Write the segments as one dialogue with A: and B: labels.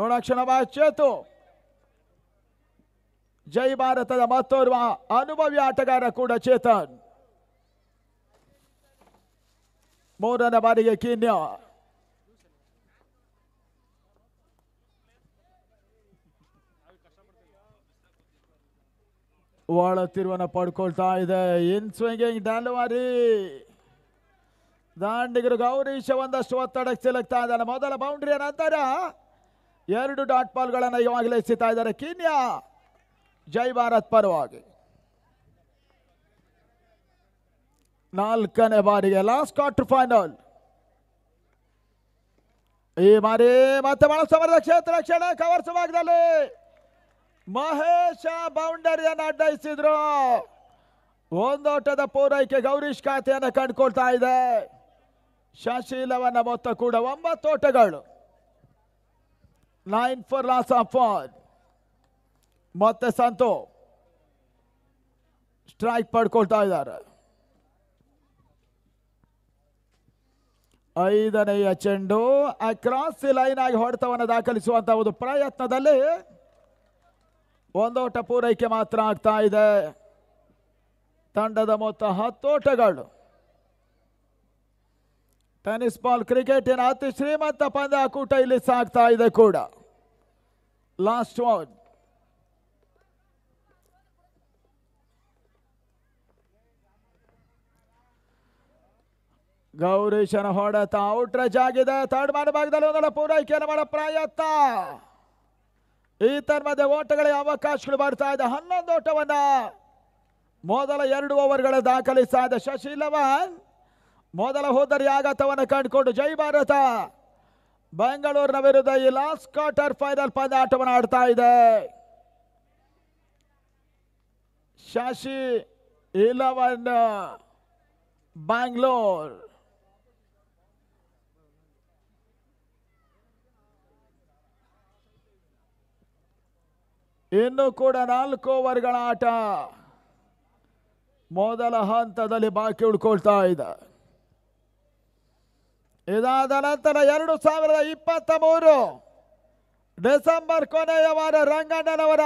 A: ನೋಡಕ್ಷಣ ಚೇತು ಜೈ ಭಾರತದ ಮತ್ತೋರ್ವ ಅನುಭವಿ ಆಟಗಾರ ಕೂಡ ಚೇತನ್ ಮೂರನೇ ಬಾರಿಗೆ ಕೀನ್ಯ ಒಳ ತಿರುವನ ಪಡ್ಕೊಳ್ತಾ ಇದೆ ಇನ್ ಸ್ವಿಂಗಿಂಗ್ ಡಲ್ವಾರಿ ದಾಂಡಿಗರು ಗೌರೀಶ ಒಂದಷ್ಟು ಒತ್ತಡಕ್ಕೆ ಸಿಲುಕ್ತಾ ಇದ್ದಾನೆ ಮೊದಲ ಬೌಂಡ್ರಿಯ ನಂತರ ಎರಡು ಡಾಟ್ ಬಾಲ್ಗಳನ್ನು ಇವಾಗಲೇ ಎಸ್ತಾ ಇದ್ದಾರೆ ಕೀನ್ಯಾ ಜೈ ಭಾರತ್ ಪರವಾಗಿ ನಾಲ್ಕನೇ ಬಾರಿಗೆ ಲಾಸ್ಟ್ ಕ್ವಾರ್ಟರ್ ಫೈನಲ್ ಈ ಬಾರಿ ಮತ್ತೆ ಬಳಸಮರದ ಕ್ಷೇತ್ರ ರಕ್ಷಣೆ ಕವರ್ಸ್ ಭಾಗದಲ್ಲಿ ಮಹೇಶ ಬೌಂಡರಿಯನ್ನು ಅಡ್ಡಯಿಸಿದ್ರು ಒಂದೋಟದ ಪೂರೈಕೆ ಗೌರೀಶ್ ಖಾತೆಯನ್ನು ಕಂಡುಕೊಳ್ತಾ ಇದೆ ಶಶಿ ಮೊತ್ತ ಕೂಡ ಒಂಬತ್ತು ಓಟಗಳು Line for Rasaford. ಮತ್ತೆ ಸಂತೋ ಸ್ಟ್ರೈಕ್ ಪಡ್ಕೊಳ್ತಾ ಇದ್ದಾರೆ ಐದನೆಯ ಚೆಂಡು ಅಕ್ರಾಸ್ ಲೈನ್ ಆಗಿ ಹೊಡೆತವನ್ನು ದಾಖಲಿಸುವಂತ ಒಂದು ಪ್ರಯತ್ನದಲ್ಲಿ ಒಂದೋಟ ಪೂರೈಕೆ ಮಾತ್ರ ಆಗ್ತಾ ಇದೆ ತಂಡದ ಮೊತ್ತ ಹತ್ತೋಟಗಳು ಟೆನಿಸ್ ಬಾಲ್ ಕ್ರಿಕೆಟಿನ ಅತಿ ಶ್ರೀಮಂತ ಕೂಟ ಇಲ್ಲಿ ಸಾಗ್ತಾ ಇದೆ ಕೂಡ ಲಾಸ್ಟ್ ಔಟ್ ಗೌರೀಶನ ಹೊಡೆತ ಔಟ್ ರಜ್ ಆಗಿದೆ ಥರ್ಡ್ ಮಾನ ಭಾಗದಲ್ಲಿ ಒಂದರ ಪೂರೈಕೆಯನ್ನು ಮಾಡೋ ಪ್ರಯತ್ನ ಈ ತನ್ಮದ ಓಟಗಳಿಗೆ ಅವಕಾಶಗಳು ಬರ್ತಾ ಇದೆ ಹನ್ನೊಂದು ಓಟವನ್ನ ಮೊದಲ ಎರಡು ಓವರ್ಗಳ ದಾಖಲಿಸ್ತಾ ಇದೆ ಶಶಿ ಮೊದಲ ಹೋದರೆ ಆಘಾತವನ್ನು ಕಂಡುಕೊಂಡು ಜೈ ಭಾರತ ಬೆಂಗಳೂರಿನ ವಿರುದ್ಧ ಈ ಲಾಸ್ಟ್ ಕ್ವಾರ್ಟರ್ ಫೈನಲ್ ಪಂದ್ಯ ಆಟವನ್ನು ಆಡ್ತಾ ಇದೆ ಶಾಶಿ ಇಲೆವನ್ ಬ್ಯಾಂಗ್ಳೂರ್ ಇನ್ನು ಕೂಡ ನಾಲ್ಕು ಓವರ್ಗಳ ಆಟ ಮೊದಲ ಹಂತದಲ್ಲಿ ಬಾಕಿ ಉಳ್ಕೊಳ್ತಾ ಇದೆ ಇದಾದ ನಂತರ ಎರಡು ಸಾವಿರದ ಇಪ್ಪತ್ತ ಮೂರು ಡಿಸೆಂಬರ್ ಕೊನೆಯ ವಾರ ರಂಗಣ್ಣನವರ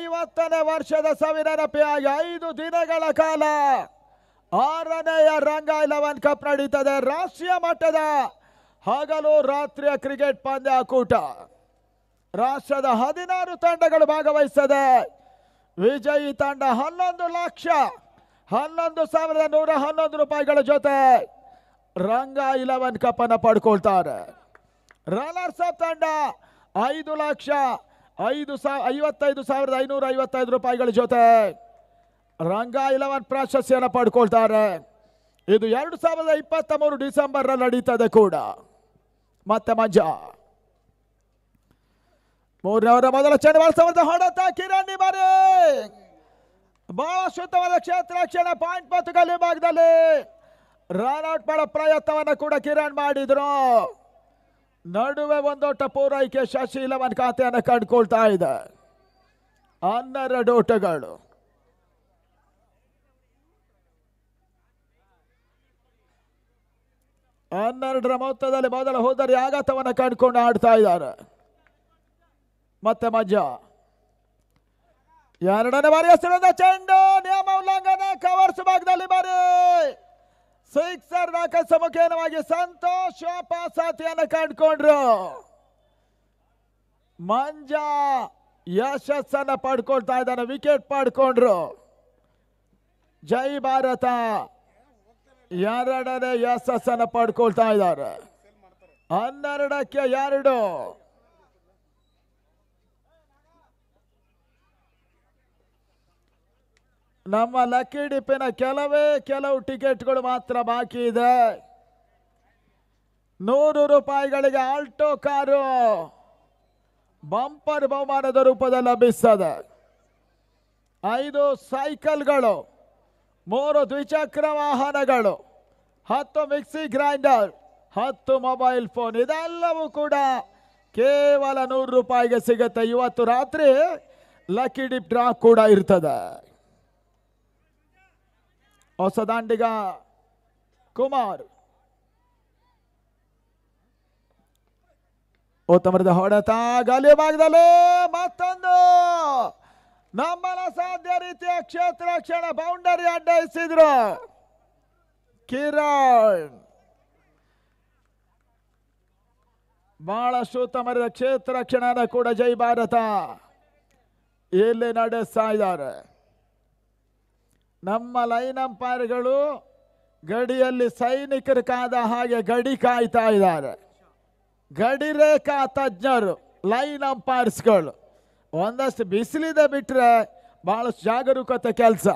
A: ಐವತ್ತನೇ ವರ್ಷದ ಸವಿ ಐದು ದಿನಗಳ ಕಾಲ ಆರನೆಯ ರಂಗ ಇಲೆವನ್ ಕಪ್ ನಡೀತದೆ ರಾಷ್ಟ್ರೀಯ ಮಟ್ಟದ ಹಗಲು ರಾತ್ರಿಯ ಕ್ರಿಕೆಟ್ ಪಂದ್ಯಾಕೂಟ ರಾಷ್ಟ್ರದ ಹದಿನಾರು ತಂಡಗಳು ಭಾಗವಹಿಸದೆ ವಿಜಯಿ ತಂಡ ಹನ್ನೊಂದು ಲಕ್ಷ ಹನ್ನೊಂದು ಸಾವಿರದ ನೂರ ಹನ್ನೊಂದು ರೂಪಾಯಿಗಳ ಜೊತೆ ರಂಗ ಇಲೆವೆನ್ ಕಪ್ಪನ್ನು ಪಡ್ಕೊಳ್ತಾರೆ ರನ್ನರ್ಸ್ ಅಪ್ ತಂಡ ಐದು ಲಕ್ಷ ಐದು ಸಾವಿರ ಐವತ್ತೈದು ಸಾವಿರದ ಐನೂರ ಐವತ್ತೈದು ರೂಪಾಯಿಗಳ ಜೊತೆ ರಂಗ ಇಲೆವೆನ್ ಪ್ರಾಶಸ್ತ್ಯನ ಪಡ್ಕೊಳ್ತಾರೆ ಇದು ಎರಡು ಸಾವಿರದ ಇಪ್ಪತ್ತ ಮೂರು ಡಿಸೆಂಬರ್ನಲ್ಲಿ ನಡೀತದೆ ಕೂಡ ಮತ್ತೆ ಮಂಜಾ ಮೂರನೇವರ ಮೊದಲ ಚಂಡಮಾರುತವನ್ನು ಹೊಡೆತ ಕಿರಣಿ ಬಾರಿ ಬಹಳ ಶುದ್ಧವಾದ ಕ್ಷೇತ್ರ ರಕ್ಷಣೆ ಪಾಯಿಂಟ್ ಗಲ್ಲಿ ಭಾಗದಲ್ಲಿ ರನ್ ಔಟ್ ಮಾಡೋ ಪ್ರಯತ್ನವನ್ನು ಕೂಡ ಕಿರಣ್ ಮಾಡಿದ್ರು ನಡುವೆ ಒಂದೋಟ ಪೂರೈಕೆ ಶಶಿ ಖಾತೆಯನ್ನು ಕಂಡುಕೊಳ್ತಾ ಇದೆ ಹನ್ನೆರಡು ಓಟಗಳು ಹನ್ನೆರಡರ ಮೊತ್ತದಲ್ಲಿ ಮೊದಲ ಹೋದರೆ ಆಘಾತವನ್ನು ಕಂಡುಕೊಂಡು ಆಡ್ತಾ ಇದ್ದಾರೆ ಮತ್ತೆ ಮಜಾ ಎರಡನೇ ಬಾರಿ ಹೆಸರಿಂದ ಚೆಂಡು ನಿಯಮ ಉಲ್ಲಂಘನೆ ಕವರ್ಸ್ ಭಾಗದಲ್ಲಿ ಬಾರಿ ಸಿಕ್ಸರ್ ನಾಕ ಸಮುಖೇನವಾಗಿ ಸಂತೋಷ ಪಾಸಾತಿಯನ್ನು ಕಂಡುಕೊಂಡ್ರು ಮಂಜಾ ಯಶಸ್ಸನ್ನ ಪಡ್ಕೊಳ್ತಾ ಇದ್ದಾನೆ ವಿಕೆಟ್ ಪಡ್ಕೊಂಡ್ರು ಜೈ ಭಾರತ ಎರಡನೇ ಯಶಸ್ಸನ್ನು ಪಡ್ಕೊಳ್ತಾ ಇದ್ದಾರೆ ಹನ್ನೆರಡಕ್ಕೆ ಎರಡು ನಮ್ಮ ಲಕ್ಕಿ ಡಿಪ್ಪಿನ ಕೆಲವೇ ಕೆಲವು ಟಿಕೆಟ್ಗಳು ಮಾತ್ರ ಬಾಕಿ ಇದೆ ನೂರು ರೂಪಾಯಿಗಳಿಗೆ ಆಲ್ಟೋ ಕಾರು ಬಂಪರ್ ಬಹುಮಾನದ ರೂಪದಲ್ಲಿ ಲಭಿಸ್ತದೆ ಐದು ಸೈಕಲ್ಗಳು ಮೂರು ದ್ವಿಚಕ್ರ ವಾಹನಗಳು ಹತ್ತು ಮಿಕ್ಸಿ ಗ್ರೈಂಡರ್ ಹತ್ತು ಮೊಬೈಲ್ ಫೋನ್ ಇದೆಲ್ಲವೂ ಕೂಡ ಕೇವಲ ನೂರು ರೂಪಾಯಿಗೆ ಸಿಗುತ್ತೆ ಇವತ್ತು ರಾತ್ರಿ ಲಕ್ಕಿ ಡಿಪ್ ಡ್ರಾ ಕೂಡ ಇರ್ತದೆ ಹೊಸದಾಂಡಿಗ ಕುಮಾರ್ ಉತ್ತಮರದ ಹೊಡೆತ ಗಾಲಿಯ ಭಾಗದಲ್ಲಿ ಮತ್ತೊಂದು ನಮ್ಮನ ಸಾಧ್ಯ ರೀತಿಯ ಕ್ಷೇತ್ರ ಕ್ಷಣ ಬೌಂಡರಿ ಅಡ್ಡಿಸಿದ್ರು ಕಿರಣ್ ಬಹಳಷ್ಟು ಉತ್ತಮ ಕ್ಷೇತ್ರ ಕ್ಷಣ ಕೂಡ ಜೈ ಭಾರತ ಇಲ್ಲಿ ನಡೆಸ್ತಾ ಇದ್ದಾರೆ ನಮ್ಮ ಲೈನ್ ಅಂಪೈರ್ಗಳು ಗಡಿಯಲ್ಲಿ ಸೈನಿಕರು ಕಾದ ಹಾಗೆ ಗಡಿ ಕಾಯ್ತಾ ಇದ್ದಾರೆ ಗಡಿ ರೇಖಾ ತಜ್ಞರು ಲೈನ್ ಅಂಪೈರ್ಸ್ಗಳು ಒಂದಷ್ಟು ಬಿಸಿಲಿದೆ ಬಿಟ್ಟರೆ ಭಾಳಷ್ಟು ಜಾಗರೂಕತೆ ಕೆಲಸ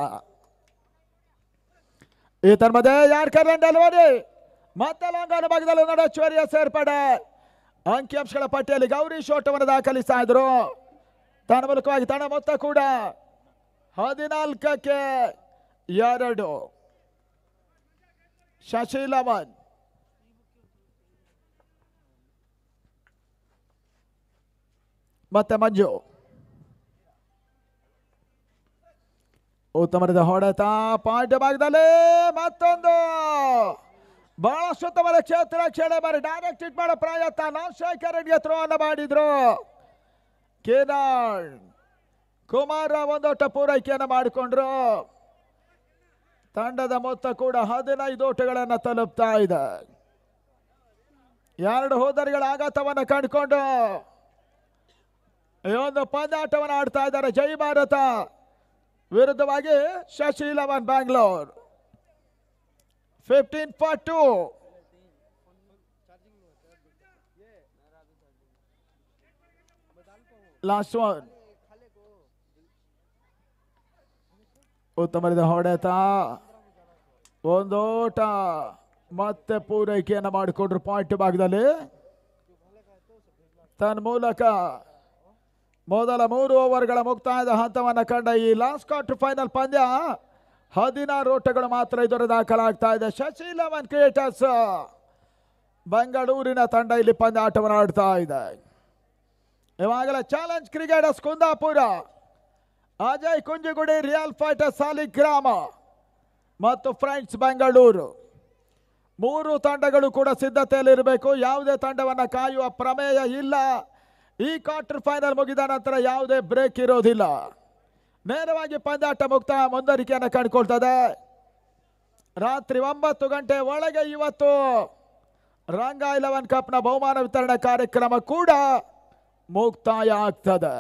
A: ಈ ತನ್ಮದೇ ಯಾರ್ ಕರೆಂಡಲ್ಲಿ ನೋಡಿ ಮತ್ತೆ ಲಂಗನ ಭಾಗದಲ್ಲಿ ನಡೆ ಚೋರಿಯ ಸೇರ್ಪಡೆ ಅಂಕಿಅಂಶಗಳ ಪಟ್ಟಿಯಲ್ಲಿ ಗೌರಿ ಶೋಟವನ್ನು ದಾಖಲಿಸ್ತಾ ಇದ್ರು ತನ್ನ ಮೂಲಕವಾಗಿ ತನ್ನ ಮೊತ್ತ ಕೂಡ ಹದಿನಾಲ್ಕಕ್ಕೆ ಎರಡು ಶಶಿಲವನ್ ಮತ್ತೆ ಮಂಜು ಉತ್ತಮರದ ಹೊಡೆತ ಪಾಯಿಂಟ್ ಭಾಗದಲ್ಲಿ ಮತ್ತೊಂದು ಬಹಳಷ್ಟು ಉತ್ತಮದ ಕ್ಷೇತ್ರ ಕ್ಷೇತ್ರ ಬಾರಿ ಡೈರೆಕ್ಟ್ ಹಿಟ್ ಮಾಡೋ ಪ್ರಯತ್ನ ನಾಶೇಖರ್ ರೆಡ್ಡಿಗೆ ಥ್ರೋ ಅನ್ನು ಮಾಡಿದ್ರು ಕೇನಾಳ್ ಕುಮಾರ ಒಂದೊಟ್ಟ ಪೂರೈಕೆಯನ್ನು ಮಾಡಿಕೊಂಡ್ರು ತಂಡದ ಮೊತ್ತ ಕೂಡ ಹದಿನೈದು ಓಟಗಳನ್ನು ತಲುಪ್ತಾ ಇದೆ ಎರಡು ಹೋದರಿಗಳ ಆಘಾತವನ್ನು ಕಂಡುಕೊಂಡು ಈ ಒಂದು ಪಂದಾಟವನ್ನು ಆಡ್ತಾ ಇದ್ದಾರೆ ಜೈ ಭಾರತ ವಿರುದ್ಧವಾಗಿ Shashi eleven Bangalore fifteen for two last one ಉತ್ತಮರಿದ ಹೊಡೆತ ಒಂದೋಟ ಮತ್ತೆ ಪೂರೈಕೆಯನ್ನು ಮಾಡಿಕೊಂಡ್ರು ಪಾಯಿಂಟ್ ಭಾಗದಲ್ಲಿ ತನ್ನ ಮೂಲಕ ಮೊದಲ ಮೂರು ಓವರ್ಗಳ ಮುಕ್ತಾಯದ ಹಂತವನ್ನು ಕಂಡ ಈ ಲಾಸ್ಟ್ ಕ್ವಾರ್ಟರ್ ಫೈನಲ್ ಪಂದ್ಯ ಹದಿನಾರು ಓಟಗಳು ಮಾತ್ರ ಇದರ ದಾಖಲಾಗ್ತಾ ಇದೆ ಶಶಿ ಲೆವೆನ್ ಕ್ರಿಯೇಟರ್ಸ್ ಬೆಂಗಳೂರಿನ ತಂಡ ಇಲ್ಲಿ ಪಂದ್ಯ ಆಟವನ್ನು ಆಡ್ತಾ ಇದೆ ಇವಾಗಲೇ challenge cricketers Kundapura Ajay Kunjigudi real fighters ಗ್ರಾಮ ಮತ್ತು ಫ್ರೆಂಡ್ಸ್ ಬೆಂಗಳೂರು ಮೂರು ತಂಡಗಳು ಕೂಡ ಸಿದ್ಧತೆಯಲ್ಲಿರಬೇಕು ಯಾವುದೇ ತಂಡವನ್ನು ಕಾಯುವ ಪ್ರಮೇಯ ಇಲ್ಲ ಈ ಕ್ವಾರ್ಟರ್ ಫೈನಲ್ ಮುಗಿದ ನಂತರ ಯಾವುದೇ ಬ್ರೇಕ್ ಇರೋದಿಲ್ಲ ನೇರವಾಗಿ ಪಂದಾಟ ಮುಕ್ತಾಯ ಮುಂದರಿಕೆಯನ್ನು ಕಂಡುಕೊಳ್ತದೆ ರಾತ್ರಿ ಒಂಬತ್ತು ಗಂಟೆ ಒಳಗೆ ಇವತ್ತು ರಂಗ ಇಲೆವನ್ ಕಪ್ನ ಬಹುಮಾನ ವಿತರಣೆ ಕಾರ್ಯಕ್ರಮ ಕೂಡ ಮುಕ್ತಾಯ ಆಗ್ತದೆ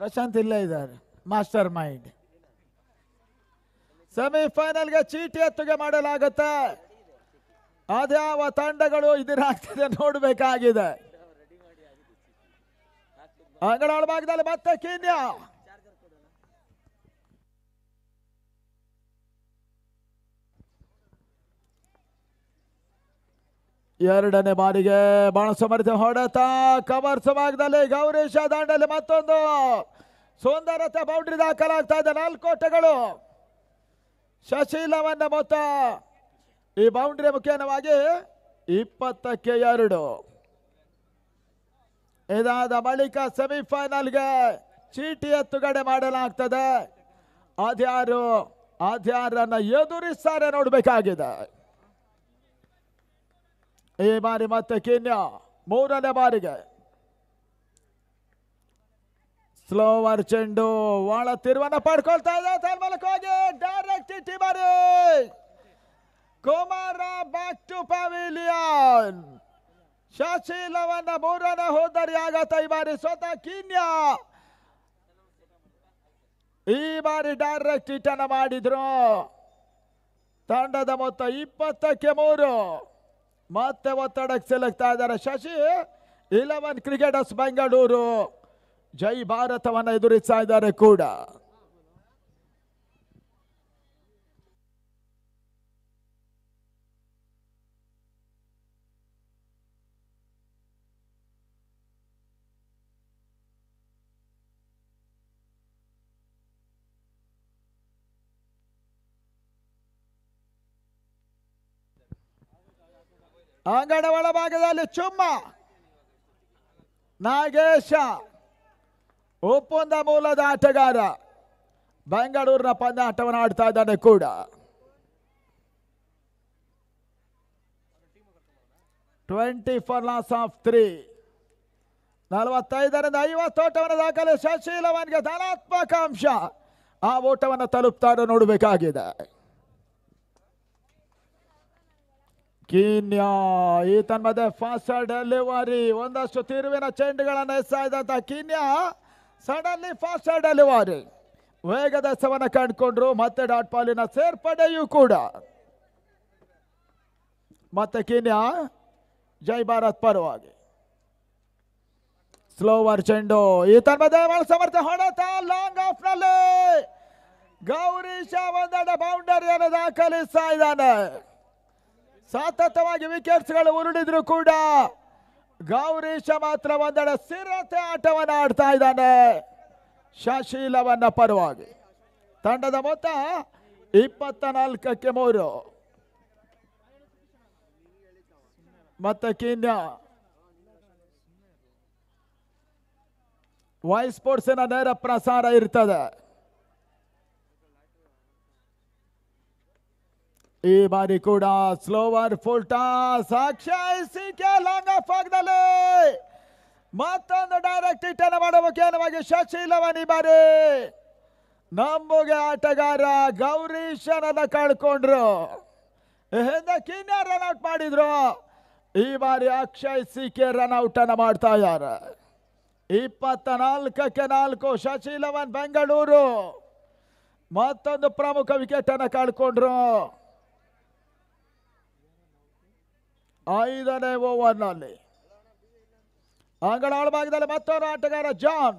A: ಪ್ರಶಾಂತ್ ಇಲ್ಲೇ ಇದ್ದಾರೆ ಮಾಸ್ಟರ್ ಮೈಂಡ್ ಸೆಮಿಫೈನಲ್ಗೆ ಚೀಟಿ ಎತ್ತುಗೆ ಮಾಡಲಾಗುತ್ತೆ ಅದ್ಯಾವ ತಂಡಗಳು ಇದರಾಗ್ತದೆ ನೋಡಬೇಕಾಗಿದೆ
B: ಅಂಗನವಾಡ ಭಾಗದಲ್ಲಿ ಮತ್ತೆ ಕೀನ್ಯಾ
A: ಎರಡನೇ ಬಾರಿಗೆ ಬಾಣ ಸಮರ್ಥ ಹೊಡೆತ ಕವರ್ ಸಮಾಗದಲ್ಲಿ ಗೌರೀಶ ದಾಂಡಲ್ಲಿ ಮತ್ತೊಂದು ಸುಂದರತೆ ಬೌಂಡ್ರಿ ದಾಖಲಾಗ್ತಾ ಇದೆ ನಾಲ್ಕು ಓಟಗಳು ಶಶೀಲವನ್ನ ಮೊತ್ತ ಈ ಬೌಂಡ್ರಿ ಮುಖೇನವಾಗಿ ಇಪ್ಪತ್ತಕ್ಕೆ ಎರಡು ಇದಾದ ಬಳಿಕ ಸೆಮಿಫೈನಲ್ಗೆ ಚೀಟಿ ಎತ್ತುಗಡೆ ಮಾಡಲಾಗ್ತದೆ ಆದ್ಯಾರು ಆದ್ಯಾರನ್ನ ಎದುರಿಸ್ತಾರೆ ನೋಡಬೇಕಾಗಿದೆ ಈ ಬಾರಿ ಮತ್ತೆ ಕಿನ್ಯ ಮೂರನೇ ಬಾರಿಗೆ ಸ್ಲೋವರ್ ಚೆಂಡು ಒಳ ತಿರುವನ ಪಡ್ಕೊಳ್ತಾ ಇದೆ ತನ್ಮಲಕ್ಕೆ ಡೈರೆಕ್ಟ್ ಇಟ್ಟಿ ಬಾರಿ ಕುಮಾರ ಬ್ಯಾಕ್ ಟು ಪವಿಲಿಯನ್ ಶಾಶೀಲವನ್ನ ಮೂರನೇ ಹೋದರಿ ಆಗತ್ತ ಈ ಬಾರಿ ಸ್ವತಃ ಕಿನ್ಯ ಈ ಬಾರಿ ಡೈರೆಕ್ಟ್ ಹಿಟ್ಟನ್ನು ಮಾಡಿದ್ರು ತಂಡದ ಮೊತ್ತ ಇಪ್ಪತ್ತಕ್ಕೆ ಮೂರು ಮತ್ತೆ ಒತ್ತಡಕ್ಕೆ ಸಿಲುಕ್ತಾ ಇದ್ದಾರೆ ಶಶಿ ಇಲೆವನ್ ಕ್ರಿಕೆಟರ್ಸ್ ಬೆಂಗಳೂರು ಜೈ ಭಾರತವನ್ನು ಎದುರಿಸ್ತಾ ಇದ್ದಾರೆ ಕೂಡ ಒಳ ಭಾಗದಲ್ಲಿ ಚುಮ್ಮ ನಾಗೇಶ ಒಪ್ಪಂದ ಮೂಲದ ಆಟಗಾರ ಬೆಂಗಳೂರಿನ ಪಂದ್ಯ ಆಟವನ್ನು ಆಡ್ತಾ ಇದ್ದಾನೆ ಕೂಡ twenty four loss of three ನಲವತ್ತೈದರಿಂದ ಐವತ್ತು ಓಟವನ್ನು ದಾಖಲೆ ಶಶೀಲವನ್ಗೆ ಧನಾತ್ಮಕ ಅಂಶ ಆ ಓಟವನ್ನು ತಲುಪ್ತಾ ನೋಡಬೇಕಾಗಿದೆ ಕೀನ್ಯಾ ಈ ಮಧ್ಯೆ ಫಾಸ್ಟ್ ಡೆಲಿವರಿ ಒಂದಷ್ಟು ತಿರುವಿನ ಚೆಂಡುಗಳನ್ನು ಎಸ್ತಾ ಕೀನ್ಯಾ ಸಡನ್ಲಿ ಫಾಸ್ಟ್ ಡೆಲಿವರಿ ವೇಗದ ಸವನ್ನ ಕಂಡುಕೊಂಡ್ರು ಮತ್ತೆ ಡಾಟ್ ಪಾಲಿನ ಸೇರ್ಪಡೆಯೂ ಕೂಡ ಮತ್ತೆ ಕೀನ್ಯಾ ಜೈ ಭಾರತ್ ಪರವಾಗಿ ಸ್ಲೋವರ್ ಚೆಂಡು ಈ ತನ್ಮದೆ ಸಮರ್ಥ ಹೊಡೆತ ಲಾಂಗ್ ಆಫ್ ನಲ್ಲಿ ಶಾ ಒಂದೆಡೆ ಬೌಂಡರಿಯನ್ನು ದಾಖಲಿಸ್ತಾ ಇದ್ದಾನೆ ಸತತವಾಗಿ ವಿಕೆಟ್ಸ್ಗಳು ಉರುಳಿದ್ರು ಕೂಡ ಗೌರೀಶ ಮಾತ್ರ ಒಂದೆಡೆ ಸ್ಥಿರತೆ ಆಟವನ್ನು ಆಡ್ತಾ ಇದ್ದಾನೆ ಶಶೀಲವನ್ನ ಪರವಾಗಿ ತಂಡದ ಮೊತ್ತ ಇಪ್ಪತ್ತ ನಾಲ್ಕಕ್ಕೆ ಮೂರು ಮತ್ತೆ ಕಿನ್ಯ ವೈ ಸ್ಪೋರ್ಟ್ಸ್ ನೇರ ಪ್ರಸಾರ ಇರ್ತದೆ ಈ ಬಾರಿ ಕೂಡ ಸ್ಲೋವರ್ ಫುಲ್ ಟಾಸ್ ಅಕ್ಷಯ್ ಸಿ ಲಾಂಗ್ ಆಫ್ ಆಗದಲ್ಲಿ ಮತ್ತೊಂದು ಡೈರೆಕ್ಟ್ ಹಿಟ್ಟನ್ನು ಮಾಡುವ ಮುಖ್ಯವಾಗಿ ಶಶಿ ಲವನ್ ಈ ಬಾರಿ ನಂಬುಗೆ ಆಟಗಾರ ಗೌರೀಶನನ್ನ ಕಳ್ಕೊಂಡ್ರು ರನ್ಔಟ್ ರನ್ ಔಟ್ ಮಾಡಿದ್ರು ಈ ಬಾರಿ ಅಕ್ಷಯ್ ಕೆ ರನ್ ಔಟ್ ಅನ್ನ ಮಾಡ್ತಾ ಇದಾರೆ ಇಪ್ಪತ್ತ ನಾಲ್ಕಕ್ಕೆ ನಾಲ್ಕು ಶಶಿ ಲವನ್ ಬೆಂಗಳೂರು ಮತ್ತೊಂದು ಪ್ರಮುಖ ವಿಕೆಟ್ ಅನ್ನ ಕಳ್ಕೊಂಡ್ರು ಐದನೇ ಓವರ್ನಲ್ಲಿ ಅಂಗಳ ಭಾಗದಲ್ಲಿ ಮತ್ತೊಂದು ಆಟಗಾರ ಜಾನ್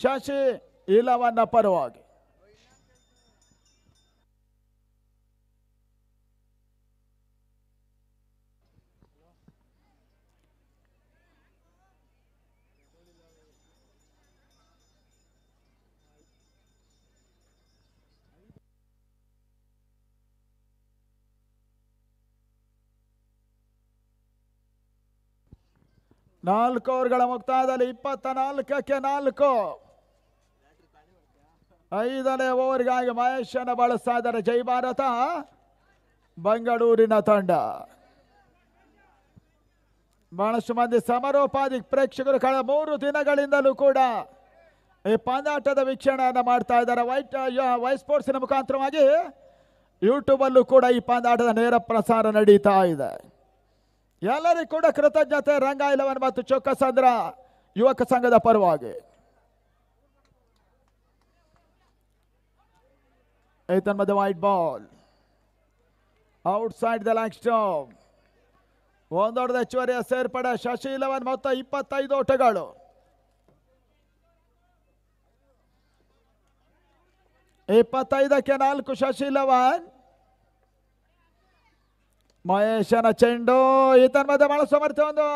A: ಶಶಿ ಇಲವನ್ನ ಪರವಾಗಿ ನಾಲ್ಕು ಓವರ್ಗಳ ಮುಕ್ತಾಯದಲ್ಲಿ ಇಪ್ಪತ್ತ ನಾಲ್ಕಕ್ಕೆ ನಾಲ್ಕು ಐದನೇ ಓವರ್ಗಾಗಿ ಮಹೇಶನ ಬಳಸ್ತಾ ಇದ್ದಾರೆ ಜೈ ಭಾರತ ಬೆಂಗಳೂರಿನ ತಂಡ ಬಹಳಷ್ಟು ಮಂದಿ ಸಮಾರೋಪಾದಿ ಪ್ರೇಕ್ಷಕರು ಕಳೆದ ಮೂರು ದಿನಗಳಿಂದಲೂ ಕೂಡ ಈ ಪಂದಾಟದ ವೀಕ್ಷಣೆಯನ್ನು ಮಾಡ್ತಾ ಇದ್ದಾರೆ ವೈಟ್ ವೈ ಸ್ಪೋರ್ಟ್ಸಿನ ಮುಖಾಂತರವಾಗಿ ಯೂಟ್ಯೂಬಲ್ಲೂ ಕೂಡ ಈ ಪಂದಾಟದ ನೇರ ಪ್ರಸಾರ ನಡೀತಾ ಇದೆ ಎಲ್ಲರಿಗೂ ಕೂಡ ಕೃತಜ್ಞತೆ ರಂಗ ಇಲ್ಲವನ್ನ ಮತ್ತು ಸಂದ್ರ ಯುವಕ ಸಂಘದ ಪರವಾಗಿ ಏತನ್ಮದ wide ball outside the leg stump ಒಂದೊಡ್ಡ ಹೆಚ್ಚುವರಿಯ ಸೇರ್ಪಡೆ ಶಶಿ ಇಲವನ್ ಮೊತ್ತ ಇಪ್ಪತ್ತೈದು ಓಟಗಳು ಇಪ್ಪತ್ತೈದಕ್ಕೆ ನಾಲ್ಕು ಶಶಿ ಇಲವನ್ ಮಹೇಶನ ಚೆಂಡು ಈತನ ಮಧ್ಯೆ ಬಹಳ ಸಮರ್ಥ ಒಂದು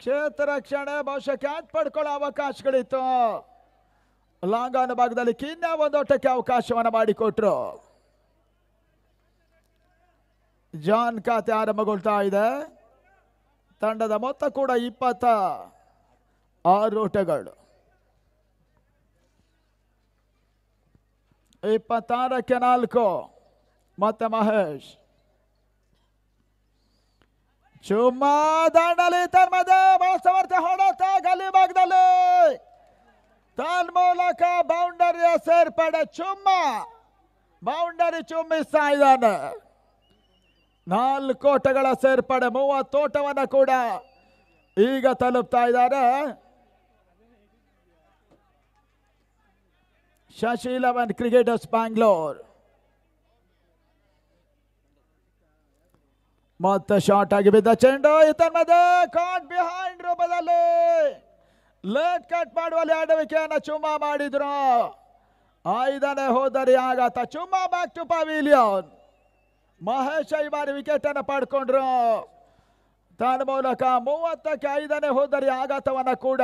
A: ಕ್ಷೇತ್ರ ರಕ್ಷಣೆ ಬಹುಶಃ ಕ್ಯಾಚ್ ಪಡ್ಕೊಳ್ಳೋ ಅವಕಾಶಗಳಿತ್ತು ಲಾಂಗಾನು ಭಾಗದಲ್ಲಿ ಕಿನ್ನ ಒಂದು ಓಟಕ್ಕೆ ಅವಕಾಶವನ್ನು ಮಾಡಿಕೊಟ್ರು ಜಾನ್ ಖಾತೆ ಆರಂಭಗೊಳ್ತಾ ಇದೆ ತಂಡದ ಮೊತ್ತ ಕೂಡ ಇಪ್ಪತ್ತ ಆರು ಓಟಗಳು ಇಪ್ಪತ್ತಾರಕ್ಕೆ ನಾಲ್ಕು ಮತ್ತೆ ಮಹೇಶ್ ದಾಂಡಲಿ ತನ್ಮದೆ ಬಳಸವರ್ತಿ ಹೊಡೆತ ಗಲಿ ಭಾಗದಲ್ಲಿ ತನ್ಮೂಲಕ ಬೌಂಡರಿಯ ಸೇರ್ಪಡೆ ಚುಮ್ಮ ಬೌಂಡರಿ ಚುಮ್ಮಿಸ್ತಾ ಇದ್ದಾನೆ ನಾಲ್ಕು ಕೋಟಗಳ ಸೇರ್ಪಡೆ ಮೂವತ್ತೋಟವನ್ನು ಕೂಡ ಈಗ ತಲುಪ್ತಾ ಇದ್ದಾರೆ ಶಶಿ ಕ್ರಿಕೆಟರ್ಸ್ ಬ್ಯಾಂಗ್ಳೂರ್ ಮತ್ತೆ ಶಾರ್ಟ್ ಆಗಿ ಬಿದ್ದ ಚೆಂಡು ಮದ ಕಾಟ್ ಬಿಹೈಂಡ್ ರೂಪದಲ್ಲಿ ಲೇಟ್ ಕಟ್ ಮಾಡುವಲ್ಲಿ ಆಡವಿಕೆಯನ್ನು ಚುಮ್ಮ ಮಾಡಿದ್ರು ಐದನೇ ಹೋದರೆ ಆಗತ ಚುಮ್ಮ ಬ್ಯಾಕ್ ಟು ಪವಿಲಿಯನ್ ಮಹೇಶ್ ಈ ಬಾರಿ ವಿಕೆಟ್ ಅನ್ನು ಪಡ್ಕೊಂಡ್ರು ತನ್ನ ಮೂಲಕ ಮೂವತ್ತಕ್ಕೆ ಐದನೇ ಹೋದರೆ ಆಘಾತವನ್ನು ಕೂಡ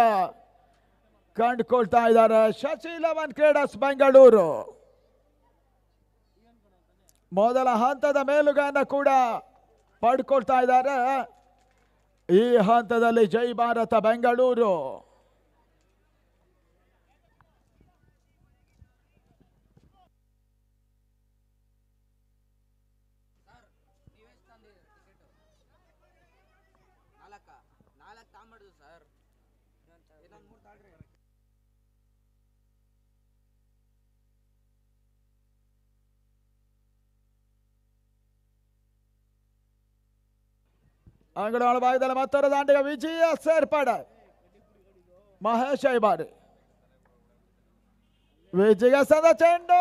A: ಕಂಡುಕೊಳ್ತಾ ಇದ್ದಾರೆ ಶಶಿ ಲವನ್ ಕ್ರೀಡಾಸ್ ಬೆಂಗಳೂರು ಮೊದಲ ಹಂತದ ಮೇಲುಗಾನ ಕೂಡ ಪಡ್ಕೊಳ್ತಾ ಇದ್ದಾರೆ ಈ ಹಂತದಲ್ಲಿ ಜೈ ಭಾರತ ಬೆಂಗಳೂರು ಅಂಗಡವಾಳ ಭಾಗದಲ್ಲಿ ಮತ್ತೊಂದು ದಾಂಡಿಗೆ ವಿಜಯ ಸೇರ್ಪಡೆ ಮಹೇಶ್ ಐಬಾಡಿ ವಿಜಯ ಸದ ಚೆಂಡು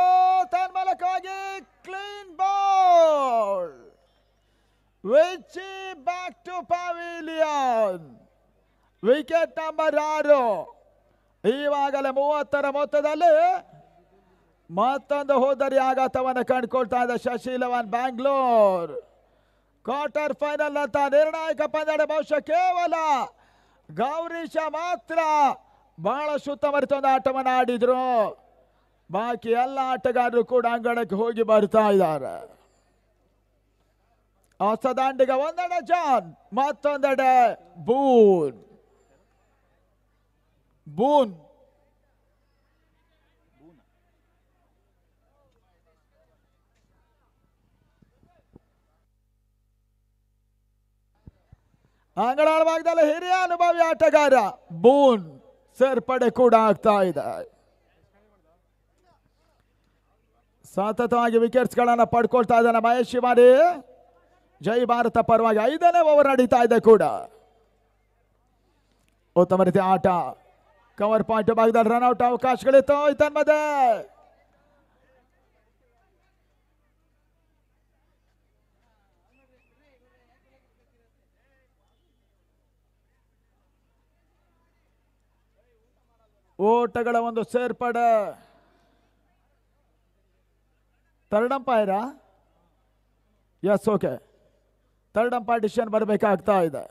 A: ತನ್ಮಲಕವಾಗಿ clean bowl Viji back to pavilion wicket number ಆರು ಈವಾಗಲೇ ಮೂವತ್ತರ ಮೊತ್ತದಲ್ಲಿ ಮತ್ತೊಂದು ಹೋದರಿ ಆಘಾತವನ್ನು ಕಂಡುಕೊಳ್ತಾ ಇದ್ದ Shashi eleven Bangalore quarter final ಅಂತ ನಿರ್ಣಾಯಕ ಪಂದ್ಯ ಬಹುಶಃ ಕೇವಲ ಗೌರೀಶ ಮಾತ್ರ ಬಹಳ ಒಂದು ಆಟವನ್ನು ಆಡಿದ್ರು ಬಾಕಿ ಎಲ್ಲ ಆಟಗಾರರು ಕೂಡ ಅಂಗಣಕ್ಕೆ ಹೋಗಿ ಬರ್ತಾ ಇದ್ದಾರೆ ಹೊಸದಾಂಡಿಗ ಒಂದೆಡೆ ಜಾನ್ ಮತ್ತೊಂದೆಡೆ ಬೂನ್ ಬೂನ್ ಅಂಗಳಾಳ ಹಿರಿಯ ಅನುಭವಿ ಆಟಗಾರ ಬೂನ್ ಸೇರ್ಪಡೆ ಕೂಡ ಆಗ್ತಾ ಇದೆ ಸತತವಾಗಿ ವಿಕೆಟ್ಸ್ ಗಳನ್ನ ಪಡ್ಕೊಳ್ತಾ ಇದ್ದಾನೆ ಮಹೇಶ್ ಶಿವಾರಿ ಜೈ ಭಾರತ ಪರವಾಗಿ ಐದನೇ ಓವರ್ ನಡೀತಾ ಇದೆ ಕೂಡ ಉತ್ತಮ ರೀತಿ ಆಟ ಕವರ್ ಪಾಯಿಂಟ್ ಭಾಗದಲ್ಲಿ ರನ್ಔಟ್ ಅವಕಾಶಗಳಿತ್ತು ಇದನ್ ಮಧ್ಯೆ ಓಟಗಳ ಒಂದು ಸೇರ್ಪಡೆ ಥರ್ಡ್ ಅಂಪೈರಾ yes okay third umpire decision ಬರಬೇಕಾಗ್ತಾ ಇದೆ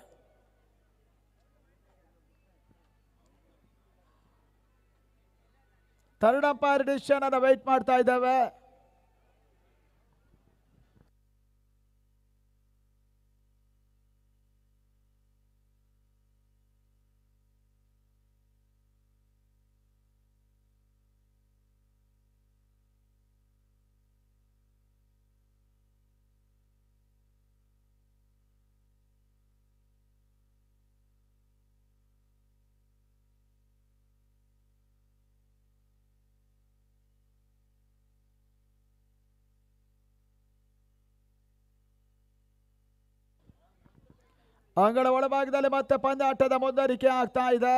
A: ಥರ್ಡ್ ಅಂಪೈರ್ ಡಿಸಿಷನ್ ಅನ್ನು ವೆಯ್ಟ್ ಮಾಡ್ತಾ ಇದ್ದೇವೆ ಅಂಗಳ ಒಳಭಾಗದಲ್ಲಿ ಮತ್ತೆ ಪಂದ್ಯಾಟದ ಮುಂದುವರಿಕೆ ಆಗ್ತಾ ಇದೆ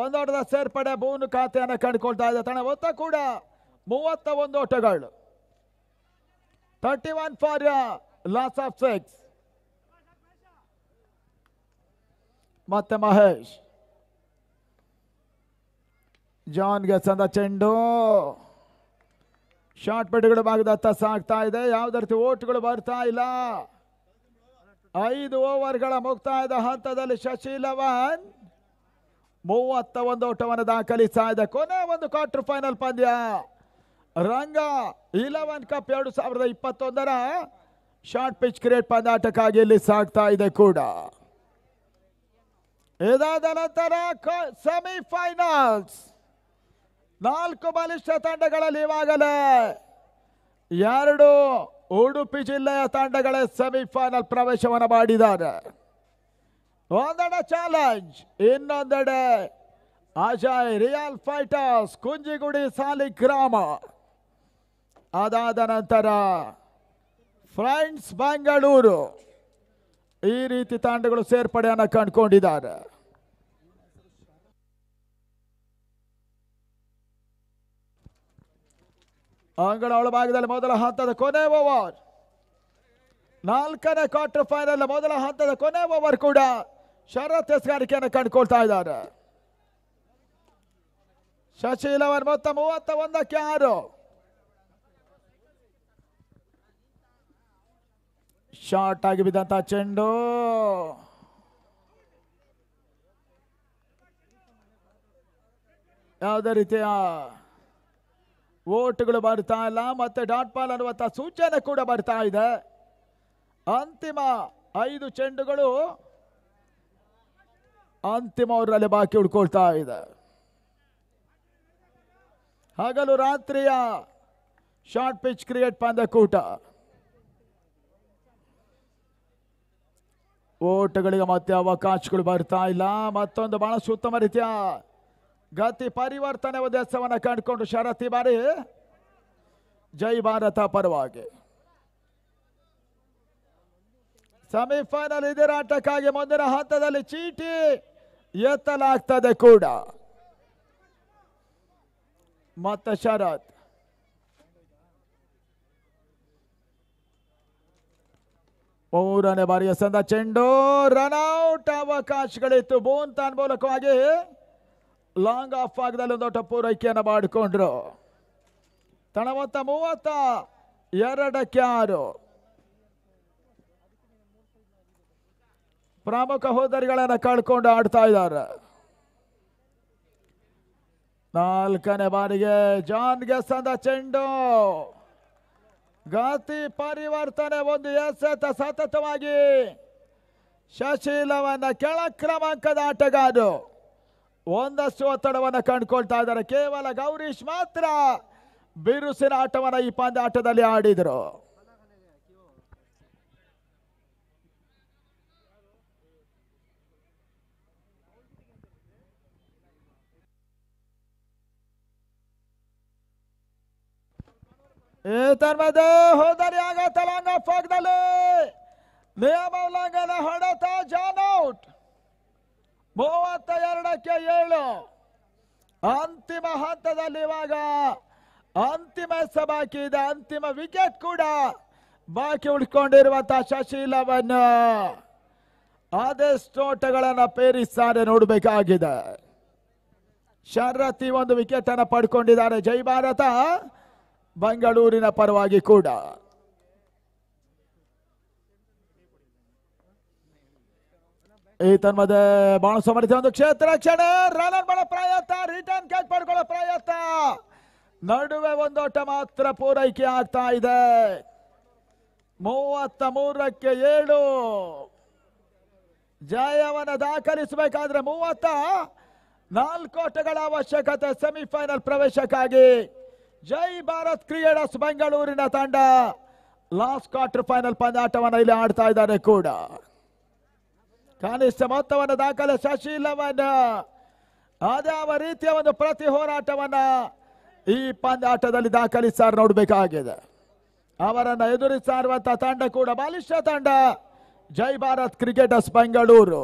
A: ಒಂದೋಟದ ಸೇರ್ಪಡೆ ಬೂನು ಖಾತೆಯನ್ನು ಕಂಡುಕೊಳ್ತಾ ಇದೆ ತಣ ಒತ್ತ ಕೂಡ ಮೂವತ್ತ ಒಂದು ಓಟಗಳು thirty one for loss of six ಮತ್ತೆ ಮಹೇಶ್ ಜಾನ್ಗೆ ಸಂದ ಚೆಂಡು ಶಾರ್ಟ್ ಭಾಗದ ಭಾಗದತ್ತ ಆಗ್ತಾ ಇದೆ ಯಾವ್ದು ರೀತಿ ಓಟ್ಗಳು ಬರ್ತಾ ಇಲ್ಲ ಐದು ಓವರ್ಗಳ ಮುಕ್ತಾಯದ ಹಂತದಲ್ಲಿ ಶಶಿ ಲವನ್ ಮೂವತ್ತ ಒಂದು ಓಟವನ್ನು ದಾಖಲಿಸ್ತಾ ಇದೆ ಕೊನೆ ಒಂದು ಕ್ವಾರ್ಟರ್ ಫೈನಲ್ ಪಂದ್ಯ ರಂಗ ಇಲೆವನ್ ಕಪ್ ಎರಡು ಸಾವಿರದ ಇಪ್ಪತ್ತೊಂದರ ಶಾರ್ಟ್ ಪಿಚ್ ಕ್ರಿಕೆಟ್ ಪಂದಾಟಕ್ಕಾಗಿ ಇಲ್ಲಿ ಸಾಕ್ತಾ ಇದೆ ಕೂಡ ಇದಾದ ನಂತರ ಸೆಮಿಫೈನಲ್ಸ್ ನಾಲ್ಕು ಬಲಿಷ್ಠ ತಂಡಗಳಲ್ಲಿ ಇವಾಗಲೇ ಎರಡು ಉಡುಪಿ ಜಿಲ್ಲೆಯ ತಂಡಗಳ ಸೆಮಿಫೈನಲ್ ಪ್ರವೇಶವನ್ನು ಮಾಡಿದ್ದಾರೆ ಒಂದೆಡೆ ಚಾಲೆಂಜ್ ಇನ್ನೊಂದೆಡೆ ಅಜಯ್ ರಿಯಲ್ ಫೈಟರ್ಸ್ ಕುಂಜಿಗುಡಿ ಸಾಲಿ ಗ್ರಾಮ ಅದಾದ ನಂತರ ಫ್ರೆಂಡ್ಸ್ ಬೆಂಗಳೂರು ಈ ರೀತಿ ತಂಡಗಳು ಸೇರ್ಪಡೆಯನ್ನು ಕಂಡುಕೊಂಡಿದ್ದಾರೆ ಅಂಗಳ ಒಳಭಾಗದಲ್ಲಿ ಮೊದಲ ಹಂತದ ಕೊನೆ ಓವರ್ ನಾಲ್ಕನೇ ಕ್ವಾರ್ಟರ್ ಫೈನಲ್ ಮೊದಲ ಹಂತದ ಕೊನೆ ಓವರ್ ಕೂಡ ಶರತ್ ಎಸ್ಗಾರಿಕೆಯನ್ನು ಕಂಡುಕೊಳ್ತಾ ಇದ್ದಾರೆ ಶಶಿ ಅವರ್ ಮೊತ್ತ ಮೂವತ್ತ ಒಂದಕ್ಕೆ ಆರು ಶಾರ್ಟ್ ಆಗಿ ಬಿದ್ದಂತ ಚೆಂಡು ಯಾವುದೇ ರೀತಿಯ ಓಟುಗಳು ಬರ್ತಾ ಇಲ್ಲ ಮತ್ತೆ ಡಾಟ್ ಪಾಲ್ ಅನ್ನುವಂಥ ಸೂಚನೆ ಕೂಡ ಬರ್ತಾ ಇದೆ ಅಂತಿಮ ಐದು ಚೆಂಡುಗಳು ಅಂತಿಮ ಅವರಲ್ಲಿ ಬಾಕಿ ಉಳ್ಕೊಳ್ತಾ ಇದೆ ಹಗಲು ರಾತ್ರಿಯ ಶಾರ್ಟ್ ಪಿಚ್ ಕ್ರಿಕೆಟ್ ಕೂಟ ಓಟಗಳಿಗೆ ಮತ್ತೆ ಅವಕಾಶಗಳು ಬರ್ತಾ ಇಲ್ಲ ಮತ್ತೊಂದು ಬಹಳಷ್ಟು ಉತ್ತಮ ರೀತಿಯ ಗತಿ ಪರಿವರ್ತನೆ ಉದ್ದೇಶವನ್ನು ಕಂಡುಕೊಂಡು ಶರತಿ ಬಾರಿ ಜೈ ಭಾರತ ಪರವಾಗಿ ಸೆಮಿಫೈನಲ್ ಎದುರಾಟಕ್ಕಾಗಿ ಮುಂದಿನ ಹಂತದಲ್ಲಿ ಚೀಟಿ ಎತ್ತಲಾಗ್ತದೆ ಕೂಡ ಮತ್ತೆ ಶರತ್ ಮೂರನೇ ಬಾರಿಯ ಸಂದ ಚೆಂಡು ರನ್ಔಟ್ ಅವಕಾಶಗಳಿತ್ತು ಬೋನ್ ತಾನ್ ಮೂಲಕವಾಗಿ ಲಾಂಗ್ ಆಫ್ ಆಗದಲ್ಲಿ ಒಂದು ದೊಡ್ಡ ಪೂರೈಕೆಯನ್ನು ಮಾಡಿಕೊಂಡ್ರು ತಣವತ್ತ ಮೂವತ್ತ ಎರಡಕ್ಕೆ ಆರು ಪ್ರಮುಖ ಹೋದರಿಗಳನ್ನು ಕಳ್ಕೊಂಡು ಆಡ್ತಾ ಇದ್ದಾರೆ ನಾಲ್ಕನೇ ಬಾರಿಗೆ ಜಾನ್ ಸಂದ ಚೆಂಡು ಗಾತಿ ಪರಿವರ್ತನೆ ಒಂದು ಎಸೆತ ಸತತವಾಗಿ ಶಶೀಲವನ್ನ ಕೆಳ ಕ್ರಮಾಂಕದ ಆಟಗಾರ ಒಂದಷ್ಟು ಒತ್ತಡವನ್ನು ಕಂಡುಕೊಳ್ತಾ ಇದ್ದಾರೆ ಕೇವಲ ಗೌರೀಶ್ ಮಾತ್ರ ಬಿರುಸಿನ ಆಟವನ್ನು ಈ ಪಂದ್ಯ ಆಟದಲ್ಲಿ ಆಡಿದರು ಏತನ್ಮಧ್ಯೆ ಹೋದರೆ ಆಗ ತಲಾಂಗ ಪಾಕದಲ್ಲಿ ನಿಯಮ ಉಲ್ಲಂಘನೆ ಹೊಡೆತ ಜಾನ್ ಔಟ್ ಮೂವತ್ತ ಎರಡಕ್ಕೆ ಏಳು ಅಂತಿಮ ಹಂತದಲ್ಲಿ ಇವಾಗ ಅಂತಿಮ ಎಸ್ ಬಾಕಿ ಇದೆ ಅಂತಿಮ ವಿಕೆಟ್ ಕೂಡ ಬಾಕಿ ಉಳ್ಕೊಂಡಿರುವಂತಹ ಶಶೀಲವನ್ನು ಆದಷ್ಟು ಓಟಗಳನ್ನ ಪೇರಿಸ್ತಾರೆ ನೋಡಬೇಕಾಗಿದೆ ಶರತಿ ಒಂದು ವಿಕೆಟ್ ಅನ್ನು ಪಡ್ಕೊಂಡಿದ್ದಾರೆ ಜೈ ಭಾರತ ಬೆಂಗಳೂರಿನ ಪರವಾಗಿ ಕೂಡ ಈ ತನ್ಮದ ಬಾಣ ಮಾಡಿದ ಒಂದು ಕ್ಷೇತ್ರ ಕ್ಷಣ ರನ್ನರ್ ಮಾಡೋ ಪ್ರಯತ್ನ ರಿಟರ್ನ್ ಕ್ಯಾಚ್ ಪ್ರಯತ್ನ ನಡುವೆ ಒಂದೋಟ ಮಾತ್ರ ಪೂರೈಕೆ ಆಗ್ತಾ ಇದೆ ಮೂವತ್ತ ಮೂರಕ್ಕೆ ಏಳು ಜಯವನ್ನು ದಾಖಲಿಸಬೇಕಾದ್ರೆ ಮೂವತ್ತ ನಾಲ್ಕೋಟಗಳ ಅವಶ್ಯಕತೆ ಸೆಮಿಫೈನಲ್ ಪ್ರವೇಶಕ್ಕಾಗಿ ಜೈ ಭಾರತ್ ಕ್ರಿಯೇಡರ್ಸ್ ಬೆಂಗಳೂರಿನ ತಂಡ ಲಾಸ್ಟ್ ಕ್ವಾರ್ಟರ್ ಫೈನಲ್ ಪಂದ್ಯಾಟವನ್ನು ಇಲ್ಲಿ ಆಡ್ತಾ ಇದ್ದಾರೆ ಕೂಡ ಕನಿಷ್ಠ ಮೊತ್ತವನ್ನು ದಾಖಲೆ ಶಶೀಲವನ್ನ ಅದಾವ ರೀತಿಯ ಒಂದು ಪ್ರತಿ ಹೋರಾಟವನ್ನ ಈ ಪಂದ್ಯಾಟದಲ್ಲಿ ದಾಖಲಿಸ್ತಾರೆ ನೋಡಬೇಕಾಗಿದೆ ಅವರನ್ನು ಎದುರಿಸ್ತಾ ಇರುವಂತಹ ತಂಡ ಕೂಡ ಬಾಲಿಷ್ಯ ತಂಡ ಜೈ ಭಾರತ್ ಕ್ರಿಕೆಟರ್ಸ್ ಬೆಂಗಳೂರು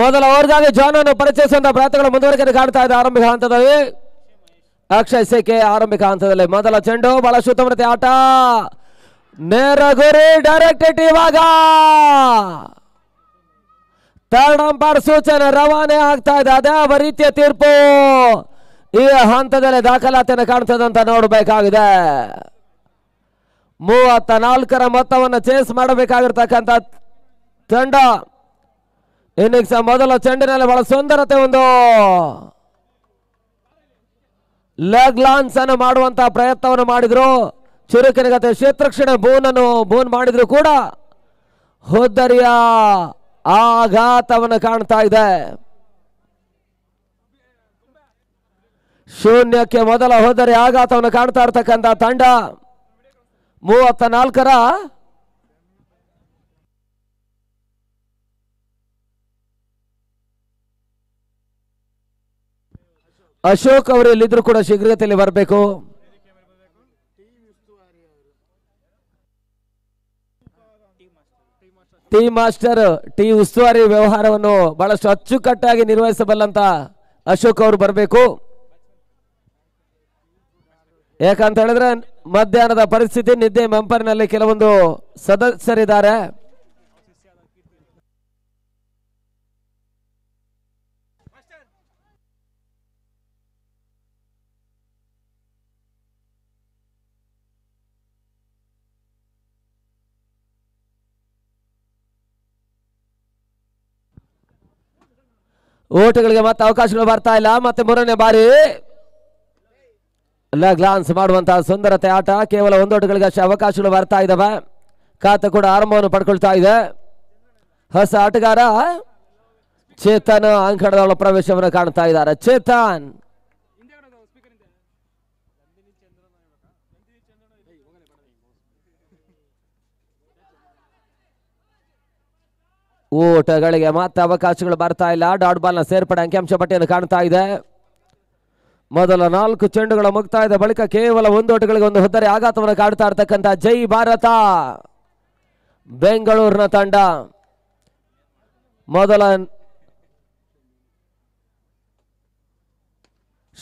B: ಮೊದಲ ಓವರ್ಗಾಗಿ ಅನ್ನು ಪರಿಚಯಿಸುವಂತಹ ಪ್ರಯತ್ನಗಳು ಮುಂದುವರಿಕೆ ಕಾಣ್ತಾ ಇದೆ ಆರಂಭಿಕ ಹಂತದಲ್ಲಿ ಅಕ್ಷಯ್ ಸೇಕೆ ಆರಂಭಿಕ ಹಂತದಲ್ಲಿ ಮೊದಲ ಚೆಂಡು ಬಹಳ ಶುದ್ಧಮೃತಿ ಆಟ ನೇರ ಗುರಿ ಡೈರೆಕ್ಟ್ ಇವಾಗ ಥರ್ಡ್ ಅಂಪೈರ್ ಸೂಚನೆ ರವಾನೆ ಆಗ್ತಾ ಇದೆ ಅದ್ಯಾವ ರೀತಿಯ ತೀರ್ಪು ಈ ಹಂತದಲ್ಲಿ ದಾಖಲಾತಿಯನ್ನು ಕಾಣ್ತದಂತ ನೋಡಬೇಕಾಗಿದೆ ಮೂವತ್ತ ನಾಲ್ಕರ ಮೊತ್ತವನ್ನು ಚೇಸ್ ಮಾಡಬೇಕಾಗಿರ್ತಕ್ಕಂಥ ತಂಡ ಇನ್ನಿಂಗ್ಸ್ ಮೊದಲ ಚೆಂಡಿನಲ್ಲಿ ಬಹಳ ಸುಂದರತೆ ಒಂದು ಲೆಗ್ ಲಾನ್ಸ್ ಅನ್ನು ಮಾಡುವಂತಹ ಪ್ರಯತ್ನವನ್ನು ಮಾಡಿದ್ರು ಚುರುಕಿನ ಗತೆ ಕ್ಷೇತ್ರಕ್ಷಣ ಬೂನ್ ಅನ್ನು ಬೂನ್ ಮಾಡಿದ್ರು ಕೂಡ ಹುದ್ದರಿಯ ಆಘಾತವನ್ನು ಕಾಣ್ತಾ ಇದೆ ಶೂನ್ಯಕ್ಕೆ ಮೊದಲ ಹೋದರೆ ಆಘಾತವನ್ನು ಕಾಣ್ತಾ ಇರ್ತಕ್ಕಂಥ ತಂಡ ಮೂವತ್ತ ನಾಲ್ಕರ ಅಶೋಕ್ ಅವರು ಎಲ್ಲಿದ್ರು ಕೂಡ ಶೀಘ್ರದಲ್ಲಿ ಬರಬೇಕು ಟಿ ಮಾಸ್ಟರ್ ಟಿ ಉಸ್ತುವಾರಿ ವ್ಯವಹಾರವನ್ನು ಬಹಳಷ್ಟು ಅಚ್ಚುಕಟ್ಟಾಗಿ ನಿರ್ವಹಿಸಬಲ್ಲಂತ ಅಶೋಕ್ ಅವರು ಬರಬೇಕು ಯಾಕಂತ ಹೇಳಿದ್ರೆ ಮಧ್ಯಾಹ್ನದ ಪರಿಸ್ಥಿತಿ ನಿದ್ದೆ ಮಂಪರಿನಲ್ಲಿ ಕೆಲವೊಂದು ಸದಸ್ಯರಿದ್ದಾರೆ ಓಟುಗಳಿಗೆ ಮತ್ತೆ ಅವಕಾಶಗಳು ಬರ್ತಾ ಇಲ್ಲ ಮತ್ತೆ ಮೂರನೇ ಬಾರಿ ಗ್ಲಾನ್ಸ್ ಮಾಡುವಂತಹ ಸುಂದರತೆ ಆಟ ಕೇವಲ ಒಂದೋಟುಗಳಿಗೆ ಅಷ್ಟೇ ಅವಕಾಶಗಳು ಬರ್ತಾ ಇದ್ದಾವೆ ಖಾತೆ ಕೂಡ ಆರಂಭವನ್ನು ಪಡ್ಕೊಳ್ತಾ ಇದೆ ಹೊಸ ಆಟಗಾರ ಚೇತನ್ ಅಂಕಣದ ಪ್ರವೇಶವನ್ನು ಕಾಣ್ತಾ ಇದ್ದಾರೆ ಚೇತನ್ ಓಟಗಳಿಗೆ ಮತ್ತೆ ಅವಕಾಶಗಳು ಬರ್ತಾ ಇಲ್ಲ ಡಾಟ್ ಬಾಲ್ನ ಸೇರ್ಪಡೆ ಅಂಕಿಅಂಶ ಪಟ್ಟಿಯನ್ನು ಕಾಣ್ತಾ ಇದೆ ಮೊದಲ ನಾಲ್ಕು ಚೆಂಡುಗಳ ಇದೆ ಬಳಿಕ ಕೇವಲ ಒಂದು ಓಟಗಳಿಗೆ ಒಂದು ಹೊತ್ತರೆ ಆಘಾತವನ್ನು ಕಾಡ್ತಾ ಇರ್ತಕ್ಕಂಥ ಜೈ ಭಾರತ ಬೆಂಗಳೂರಿನ ತಂಡ ಮೊದಲ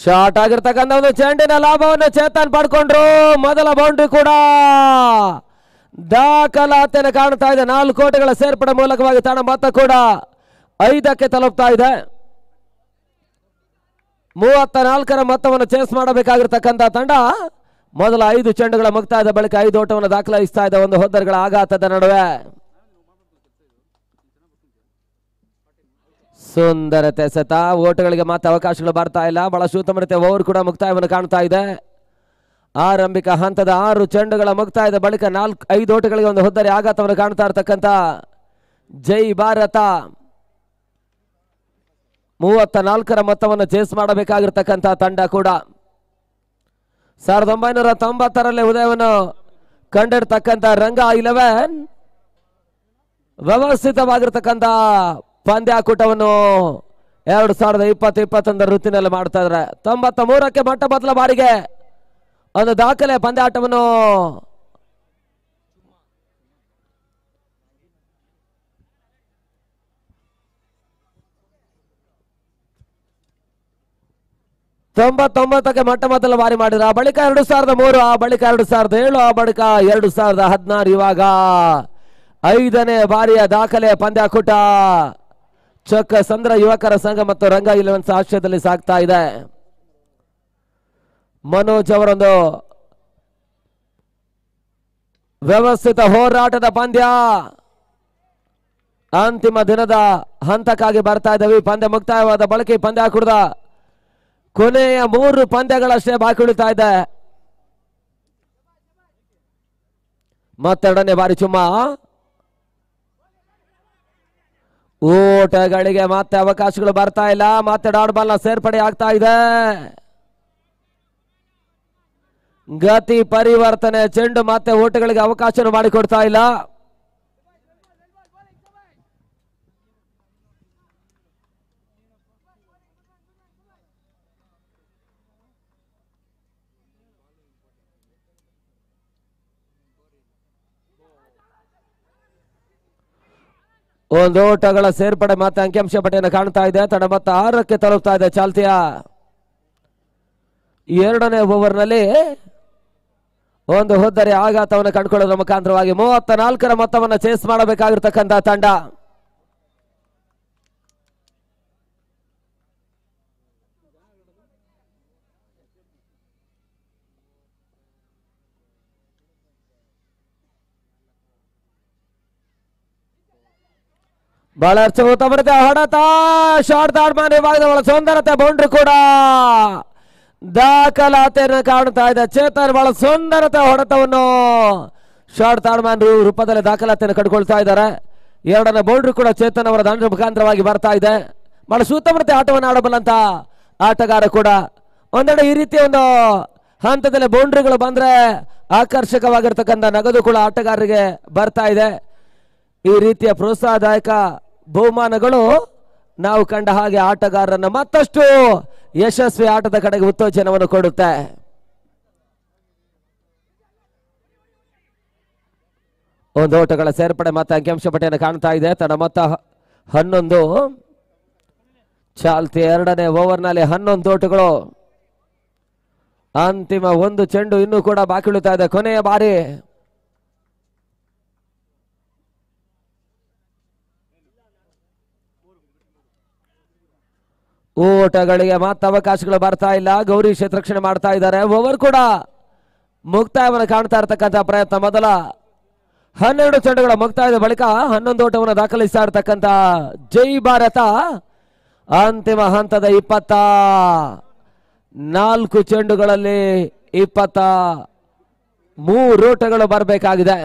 B: ಶಾರ್ಟ್ ಆಗಿರ್ತಕ್ಕಂಥ ಒಂದು ಚೆಂಡಿನ ಲಾಭವನ್ನು ಚೇತನ್ ಪಡ್ಕೊಂಡ್ರು ಮೊದಲ ಬೌಂಡ್ರಿ ಕೂಡ ದಾಖಲಾತಿಯನ್ನು ಕಾಣ್ತಾ ಇದೆ ನಾಲ್ಕು ಕೋಟೆಗಳ ಸೇರ್ಪಡೆ ಮೂಲಕವಾಗಿ ತಾಣ ಮತ ಕೂಡ ಐದಕ್ಕೆ ತಲುಪ್ತಾ ಇದೆ ಮೂವತ್ತ ನಾಲ್ಕರ ಮೊತ್ತವನ್ನು ಚೇಸ್ ಮಾಡಬೇಕಾಗಿರ್ತಕ್ಕಂಥ ತಂಡ ಮೊದಲ ಐದು ಚೆಂಡುಗಳ ಮುಕ್ತಾಯದ ಬಳಿಕ ಐದು ಓಟವನ್ನು ದಾಖಲಿಸ್ತಾ ಇದೆ ಒಂದು ಹೊದ್ದರುಗಳ ಆಘಾತದ ನಡುವೆ ಸುಂದರತೆ ಸತ ಓಟುಗಳಿಗೆ ಮತ್ತೆ ಅವಕಾಶಗಳು ಬರ್ತಾ ಇಲ್ಲ ಬಹಳ ಉತ್ತಮ ಓವರ್ ಕೂಡ ಮುಕ್ತಾಯವನ್ನು ಕಾಣ್ತಾ ಇದೆ ಆರಂಭಿಕ ಹಂತದ ಆರು ಚೆಂಡುಗಳ ಮುಕ್ತಾಯದ ಬಳಿಕ ನಾಲ್ಕು ಐದು ಓಟಗಳಿಗೆ ಒಂದು ಹೊದ್ದರಿ ಆಘಾತವನ್ನು ಕಾಣ್ತಾ ಇರತಕ್ಕಂಥ ಜೈ ಭಾರತ ಮೂವತ್ತ ನಾಲ್ಕರ ಮೊತ್ತವನ್ನು ಚೇಸ್ ಮಾಡಬೇಕಾಗಿರ್ತಕ್ಕಂಥ ತಂಡ ಕೂಡ ಸಾವಿರದ ಒಂಬೈನೂರ ತೊಂಬತ್ತರಲ್ಲಿ ಉದಯವನ್ನು ಕಂಡಿರ್ತಕ್ಕಂಥ ರಂಗ ಇಲೆವೆನ್ ವ್ಯವಸ್ಥಿತವಾಗಿರ್ತಕ್ಕಂಥ ಪಂದ್ಯಾಕೂಟವನ್ನು ಎರಡು ಸಾವಿರದ ಇಪ್ಪತ್ತು ಇಪ್ಪತ್ತೊಂದರ ಋತಿನಲ್ಲಿ ಮಾಡ್ತಾ ಇದ್ರೆ ತೊಂಬತ್ತ ಮೂರಕ್ಕೆ ಮಟ್ಟ ಮೊದಲ ಬಾರಿಗೆ ಒಂದು ದಾಖಲೆ ಪಂದ್ಯಾಟವನ್ನು ತೊಂಬತ್ತೊಂಬತ್ತಕ್ಕೆ ಮೊಟ್ಟ ಮೊದಲ ಬಾರಿ ಮಾಡಿದ ಆ ಬಳಿಕ ಎರಡು ಸಾವಿರದ ಮೂರು ಆ ಬಳಿಕ ಎರಡು ಸಾವಿರದ ಏಳು ಆ ಬಳಿಕ ಎರಡು ಸಾವಿರದ ಹದಿನಾರು ಇವಾಗ ಐದನೇ ಬಾರಿಯ ದಾಖಲೆ ಪಂದ್ಯಾಕೂಟ ಚೊಕ್ಕ ಸಂದ್ರ ಯುವಕರ ಸಂಘ ಮತ್ತು ರಂಗ ಇಲೆವೆನ್ಸ್ ಆಶ್ರಯದಲ್ಲಿ ಸಾಕ್ತಾ ಇದೆ ಮನೋಜ್ ಅವರೊಂದು ವ್ಯವಸ್ಥಿತ ಹೋರಾಟದ ಪಂದ್ಯ ಅಂತಿಮ ದಿನದ ಹಂತಕ್ಕಾಗಿ ಬರ್ತಾ ಇದ್ದಾವೆ ಪಂದ್ಯ ಮುಕ್ತಾಯವಾದ ಬಳಕೆ ಪಂದ್ಯ ಕುಡಿದ ಕೊನೆಯ ಮೂರು ಪಂದ್ಯಗಳಷ್ಟೇ ಬಾಕಿ ಉಳಿತಾ ಇದೆ ಮತ್ತೆರಡನೇ ಬಾರಿ ಚುಮ್ಮ ಊಟಗಳಿಗೆ ಮತ್ತೆ ಅವಕಾಶಗಳು ಬರ್ತಾ ಇಲ್ಲ ಮತ್ತೆ ಡಾಟ್ ಸೇರ್ಪಡೆ ಆಗ್ತಾ ಇದೆ ಗತಿ ಪರಿವರ್ತನೆ ಚೆಂಡು ಮತ್ತೆ ಓಟಗಳಿಗೆ ಅವಕಾಶ ಮಾಡಿಕೊಡ್ತಾ ಇಲ್ಲ ಒಂದು ಓಟಗಳ ಸೇರ್ಪಡೆ ಮತ್ತೆ ಅಂಕಿಅಂಶ ಪಟ್ಟಿಯನ್ನು ಕಾಣ್ತಾ ಇದೆ ತಡ ಮತ್ತೆ ಆರಕ್ಕೆ ತಲುಪ್ತಾ ಇದೆ ಚಾಲ್ತಿಯ ಎರಡನೇ ಓವರ್ನಲ್ಲಿ ಒಂದು ಹೋದರೆ ಆಘಾತವನ್ನು ಕಂಡುಕೊಳ್ಳೋದ್ರ ಮುಖಾಂತರವಾಗಿ ಮೂವತ್ತ ನಾಲ್ಕರ ಮೊತ್ತವನ್ನು ಚೇಸ್ ಮಾಡಬೇಕಾಗಿರ್ತಕ್ಕಂಥ ತಂಡ ಬಹಳ ಅರ್ಥ ಹೊಡೆತ ಶಾರ್ಟ್ ದಾಡ್ ಮಾಡಿ ಬೌಂಡ್ರಿ ಕೂಡ ದಾಖಲಾತಿಯನ್ನು ಕಾಣ್ತಾ ಇದೆ ಚೇತನ್ ಬಹಳ ಸುಂದರತೆ ಹೊಡೆತವನ್ನು ಶಾರ್ಟ್ ಮ್ಯಾನ್ ರೂಪದಲ್ಲಿ ದಾಖಲಾತಿಯನ್ನು ಕಟ್ಕೊಳ್ತಾ ಇದ್ದಾರೆ ಎರಡನೇ ಬೌಂಡ್ರಿ ಕೂಡ ಚೇತನ್ ಅವರ ದಂಡ ಮುಖಾಂತರವಾಗಿ ಬರ್ತಾ ಇದೆ ಬಹಳ ಸೂತಮೃತಿ ಆಟವನ್ನು ಆಡಬಲ್ಲಂತ ಆಟಗಾರ ಕೂಡ ಒಂದೆಡೆ ಈ ರೀತಿಯ ಒಂದು ಹಂತದಲ್ಲಿ ಬೌಂಡ್ರಿಗಳು ಬಂದ್ರೆ ಆಕರ್ಷಕವಾಗಿರ್ತಕ್ಕಂಥ ನಗದು ಕೂಡ ಆಟಗಾರರಿಗೆ ಬರ್ತಾ ಇದೆ ಈ ರೀತಿಯ ಪ್ರೋತ್ಸಾಹದಾಯಕ ಬಹುಮಾನಗಳು ನಾವು ಕಂಡ ಹಾಗೆ ಆಟಗಾರರನ್ನು ಮತ್ತಷ್ಟು ಯಶಸ್ವಿ ಆಟದ ಕಡೆಗೆ ಉತ್ತೇಜನವನ್ನು ಕೊಡುತ್ತೆ ಒಂದು ಓಟಗಳ ಸೇರ್ಪಡೆ ಮತ್ತೆ ಅಂಕಿಅಂಶ ಪಟ್ಟಿಯನ್ನು ಕಾಣ್ತಾ ಇದೆ ತನ್ನ ಮೊತ್ತ ಹನ್ನೊಂದು ಚಾಲ್ತಿ ಎರಡನೇ ಓವರ್ನಲ್ಲಿ ಹನ್ನೊಂದು ಓಟಗಳು ಅಂತಿಮ ಒಂದು ಚೆಂಡು ಇನ್ನೂ ಕೂಡ ಬಾಕಿ ಇಳುತ್ತಾ ಇದೆ ಕೊನೆಯ ಬಾರಿ ಓಟಗಳಿಗೆ ಮತ್ತೆ ಅವಕಾಶಗಳು ಬರ್ತಾ ಇಲ್ಲ ಕ್ಷೇತ್ರ ರಕ್ಷಣೆ ಮಾಡ್ತಾ ಇದ್ದಾರೆ ಓವರ್ ಕೂಡ ಮುಕ್ತಾಯವನ್ನು ಕಾಣ್ತಾ ಇರತಕ್ಕಂತಹ ಪ್ರಯತ್ನ ಮೊದಲ ಹನ್ನೆರಡು ಚೆಂಡುಗಳ ಮುಕ್ತಾಯದ ಬಳಿಕ ಹನ್ನೊಂದು ಓಟವನ್ನು ದಾಖಲಿಸ್ತಾ ಇರತಕ್ಕಂತಹ ಜೈ ಭಾರತ ಅಂತಿಮ ಹಂತದ ಇಪ್ಪತ್ತ ನಾಲ್ಕು ಚೆಂಡುಗಳಲ್ಲಿ ಇಪ್ಪತ್ತ ಮೂರು ಓಟಗಳು ಬರಬೇಕಾಗಿದೆ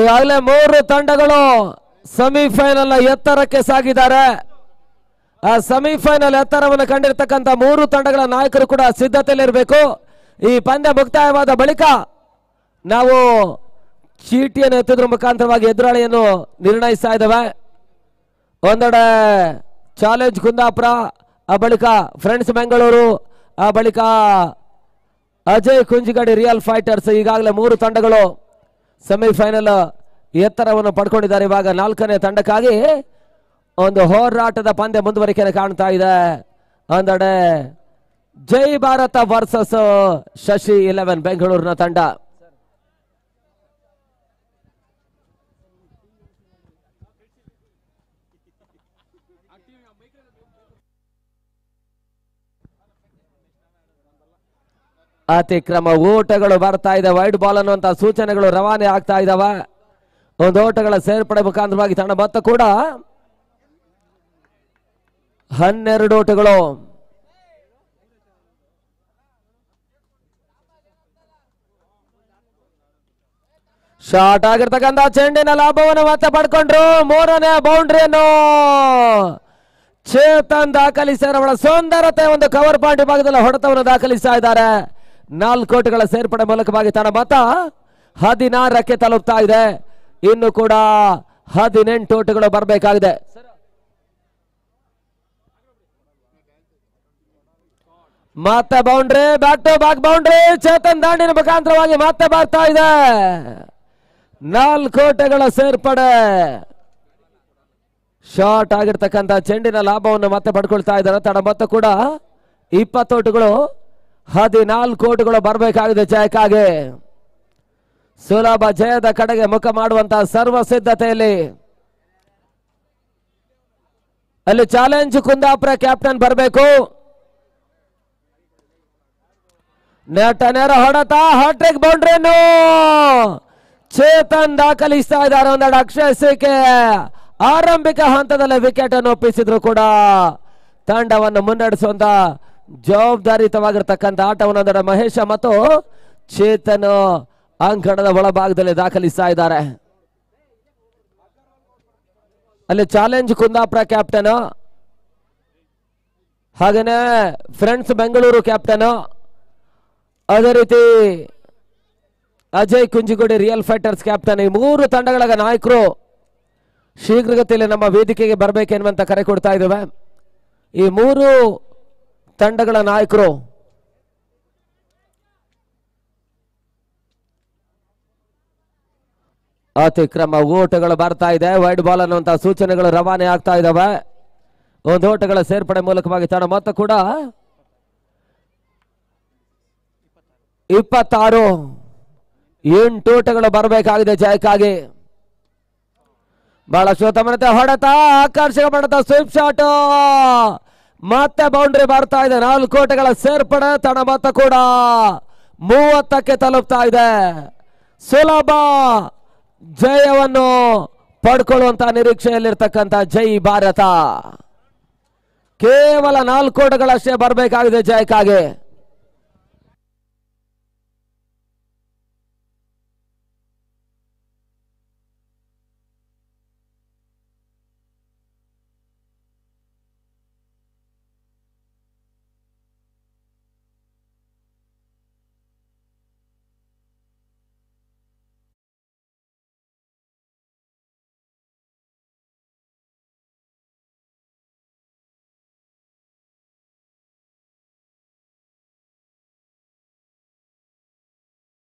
B: ಈಗಾಗಲೇ ಮೂರು ತಂಡಗಳು ಸೆಮಿಫೈನಲ್ ಎತ್ತರಕ್ಕೆ ಸಾಗಿದ್ದಾರೆ ಆ ಸೆಮಿಫೈನಲ್ ಎತ್ತರವನ್ನು ಕಂಡಿರ್ತಕ್ಕಂಥ ಮೂರು ತಂಡಗಳ ನಾಯಕರು ಕೂಡ ಸಿದ್ಧತೆಯಲ್ಲಿರಬೇಕು ಈ ಪಂದ್ಯ ಮುಕ್ತಾಯವಾದ ಬಳಿಕ ನಾವು ಚೀಟಿಯನ್ನು ಎತ್ತಿದ್ರ ಮುಖಾಂತರವಾಗಿ ಎದುರಾಳಿಯನ್ನು ನಿರ್ಣಯಿಸ್ತಾ ಇದ್ದಾವೆ ಒಂದೆಡೆ ಚಾಲೆಂಜ್ ಕುಂದಾಪುರ ಆ ಬಳಿಕ ಫ್ರೆಂಡ್ಸ್ ಬೆಂಗಳೂರು ಆ ಬಳಿಕ ಅಜಯ್ ಕುಂಜಿಗಡಿ ರಿಯಲ್ ಫೈಟರ್ಸ್ ಈಗಾಗಲೇ ಮೂರು ತಂಡಗಳು ಸೆಮಿಫೈನಲ್ ಎತ್ತರವನ್ನು ಪಡ್ಕೊಂಡಿದ್ದಾರೆ ಇವಾಗ ನಾಲ್ಕನೇ ತಂಡಕ್ಕಾಗಿ ಒಂದು ಹೋರಾಟದ ಪಂದ್ಯ ಮುಂದುವರಿಕೆಯನ್ನು ಕಾಣ್ತಾ ಇದೆ ಅಂದಡೆ ಜೈ ಭಾರತ ವರ್ಸಸ್ ಶಶಿ ಇಲೆವೆನ್ ಬೆಂಗಳೂರಿನ ತಂಡ ಅತಿಕ್ರಮ ಊಟಗಳು ಬರ್ತಾ ಇದೆ ವೈಡ್ ಬಾಲ್ ಅನ್ನುವಂತ ಸೂಚನೆಗಳು ರವಾನೆ ಆಗ್ತಾ ಇದಾವ ಒಂದು ಓಟಗಳ ಸೇರ್ಪಡೆ ಮುಖಾಂತರವಾಗಿ ತಂಡ ಮತ್ತ ಕೂಡ ಹನ್ನೆರಡು ಓಟಗಳು ಶಾರ್ಟ್ ಆಗಿರ್ತಕ್ಕಂಥ ಚೆಂಡಿನ ಲಾಭವನ್ನು ಮತ್ತೆ ಪಡ್ಕೊಂಡ್ರು ಮೂರನೇ ಬೌಂಡ್ರಿಯನ್ನು ಚೇತನ್ ದಾಖಲಿಸಿದ್ದಾರೆ ಅವಳ ಸುಂದರತೆ ಒಂದು ಕವರ್ ಪಾಯಿಂಟ್ ಭಾಗದಲ್ಲಿ ಹೊಡೆತವನ್ನು ದಾಖಲಿಸ್ತಾ ಇದ್ದಾರೆ ನಾಲ್ಕು ಕೋಟಿಗಳ ಸೇರ್ಪಡೆ ಮೂಲಕವಾಗಿ ತನ್ನ ಮತ ಹದಿನಾರಕ್ಕೆ ತಲುಪ್ತಾ ಇದೆ ಇನ್ನು ಕೂಡ ಹದಿನೆಂಟು ಓಟುಗಳು ಬರಬೇಕಾಗಿದೆ ಮತ್ತೆ boundary back to back boundary Chetan ದಾಂಡಿನ ಮುಖಾಂತರವಾಗಿ ಮತ್ತೆ ಬರ್ತಾ ಇದೆ ನಾಲ್ಕು ಓಟಗಳ ಸೇರ್ಪಡೆ ಶಾರ್ಟ್ ಆಗಿರ್ತಕ್ಕಂತ ಚೆಂಡಿನ ಲಾಭವನ್ನು ಮತ್ತೆ ಪಡ್ಕೊಳ್ತಾ ಇದ್ದಾರೆ ತಡ ಮತ್ತು ಕೂಡ ಓಟುಗಳು ಹದಿನಾಲ್ಕು ಓಟುಗಳು ಬರಬೇಕಾಗಿದೆ ಜಯಕ್ಕಾಗಿ ಸುಲಭ ಜಯದ ಕಡೆಗೆ ಮುಖ ಮಾಡುವಂತಹ ಸರ್ವ ಸಿದ್ಧತೆಯಲ್ಲಿ ಅಲ್ಲಿ ಚಾಲೆಂಜ್ ಕುಂದಾಪುರ ಕ್ಯಾಪ್ಟನ್ ಬರಬೇಕು ನೆರ ಹೊಡತ ಹಾಟ್ರಿಕ್ ಬೌಂಡ್ರಿ ಚೇತನ್ ದಾಖಲಿಸ್ತಾ ಇದ್ದಾರೆ ಒಂದೆರಡು ಅಕ್ಷಯ ಸಿಕೆ ಆರಂಭಿಕ ಹಂತದಲ್ಲಿ ವಿಕೆಟ್ ಅನ್ನು ಒಪ್ಪಿಸಿದ್ರು ಕೂಡ ತಂಡವನ್ನು ಮುನ್ನಡೆಸುವಂತ ಜವಾಬ್ದಾರಿಯುತವಾಗಿರ್ತಕ್ಕಂಥ ಆಟವನ್ನು ಮಹೇಶ ಮತ್ತು ಚೇತನ್ ಅಂಕಣದ ಒಳಭಾಗದಲ್ಲಿ ದಾಖಲಿಸ್ತಾ ಇದ್ದಾರೆ ಅಲ್ಲಿ ಚಾಲೆಂಜ್ ಕುಂದಾಪುರ ಕ್ಯಾಪ್ಟನ್ ಹಾಗೇನೆ ಫ್ರೆಂಡ್ಸ್ ಬೆಂಗಳೂರು ಕ್ಯಾಪ್ಟನ್ ಅದೇ ರೀತಿ Ajay Kunjigodi real fighters captain ಈ ಮೂರು ತಂಡಗಳ ನಾಯಕರು ಶೀಘ್ರಗತಿಯಲ್ಲಿ ನಮ್ಮ ವೇದಿಕೆಗೆ ಬರಬೇಕೆನ್ನುವಂತ ಕರೆ ಕೊಡ್ತಾ ಇದ್ದೇವೆ ಈ ಮೂರು ತಂಡಗಳ ನಾಯಕರು ಅತಿಕ್ರಮ ಓಟಗಳು ಬರ್ತಾ ಇದೆ ವೈಡ್ ಬಾಲ್ ಅನ್ನುವಂತ ಸೂಚನೆಗಳು ರವಾನೆ ಆಗ್ತಾ ಇದಾವೆ ಒಂದು ಓಟಗಳ ಸೇರ್ಪಡೆ ಮೂಲಕವಾಗಿ ತಾಣ ಮೊತ್ತ ಕೂಡ ಇಪ್ಪತ್ತಾರು ಎಂಟು ಓಟಗಳು ಬರಬೇಕಾಗಿದೆ ಜಯಕ್ಕಾಗಿ ಶೋತ ಗಮನತೆ ಹೊಡೆತ ಆಕರ್ಷಕ ಮಾಡತ ಸ್ವಿಪ್ ಶಾಟ್ ಮತ್ತೆ ಬೌಂಡ್ರಿ ಬರ್ತಾ ಇದೆ ನಾಲ್ಕು ಓಟಗಳ ಸೇರ್ಪಡೆ ತಣ ಮೊತ್ತ ಕೂಡ ಮೂವತ್ತಕ್ಕೆ ತಲುಪ್ತಾ ಇದೆ ಸುಲಭ ಜಯವನ್ನು ಪಡ್ಕೊಳ್ಳುವಂತಹ ನಿರೀಕ್ಷೆಯಲ್ಲಿರ್ತಕ್ಕಂಥ ಜೈ ಭಾರತ ಕೇವಲ ನಾಲ್ಕು ಓಟಗಳಷ್ಟೇ ಬರಬೇಕಾಗಿದೆ ಜಯಕ್ಕಾಗಿ